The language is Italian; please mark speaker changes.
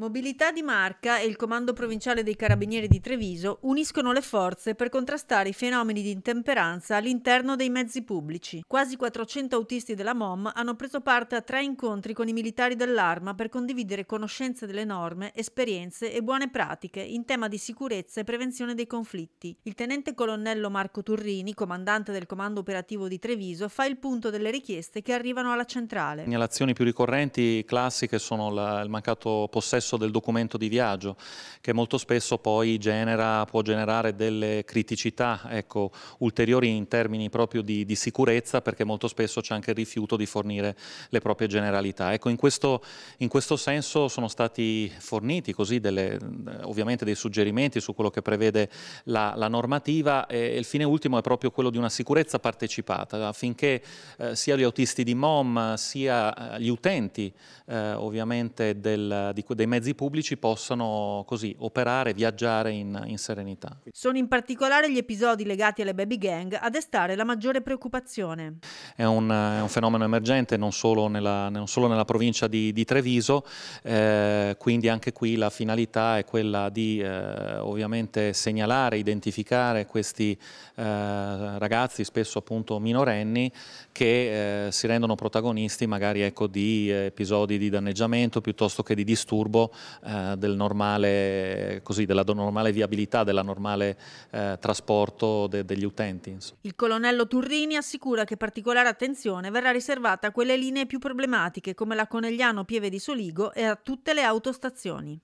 Speaker 1: Mobilità di Marca e il Comando Provinciale dei Carabinieri di Treviso uniscono le forze per contrastare i fenomeni di intemperanza all'interno dei mezzi pubblici. Quasi 400 autisti della MOM hanno preso parte a tre incontri con i militari dell'Arma per condividere conoscenze delle norme, esperienze e buone pratiche in tema di sicurezza e prevenzione dei conflitti. Il tenente colonnello Marco Turrini, comandante del Comando Operativo di Treviso, fa il punto delle richieste che arrivano alla centrale.
Speaker 2: Le azioni più ricorrenti, classiche, sono la, il mancato possesso complesso del documento di viaggio che molto spesso poi genera, può generare delle criticità ecco, ulteriori in termini proprio di, di sicurezza perché molto spesso c'è anche il rifiuto di fornire le proprie generalità. Ecco, in questo, in questo senso sono stati forniti così delle, ovviamente dei suggerimenti su quello che prevede la, la normativa e il fine ultimo è proprio quello di una sicurezza partecipata affinché eh, sia gli autisti di MOM sia eh, gli utenti eh, ovviamente del, di, dei mezzi mezzi pubblici possano così operare, viaggiare in, in serenità.
Speaker 1: Sono in particolare gli episodi legati alle baby gang a destare la maggiore preoccupazione.
Speaker 2: È un, è un fenomeno emergente non solo nella, non solo nella provincia di, di Treviso, eh, quindi anche qui la finalità è quella di eh, ovviamente segnalare, identificare questi eh, ragazzi, spesso appunto minorenni, che eh, si rendono protagonisti magari ecco, di eh, episodi di danneggiamento piuttosto che di disturbo sviluppo eh, del normale, così, della normale viabilità, del normale eh, trasporto de degli utenti. Insomma.
Speaker 1: Il colonnello Turrini assicura che particolare attenzione verrà riservata a quelle linee più problematiche come la Conegliano-Pieve di Soligo e a tutte le autostazioni.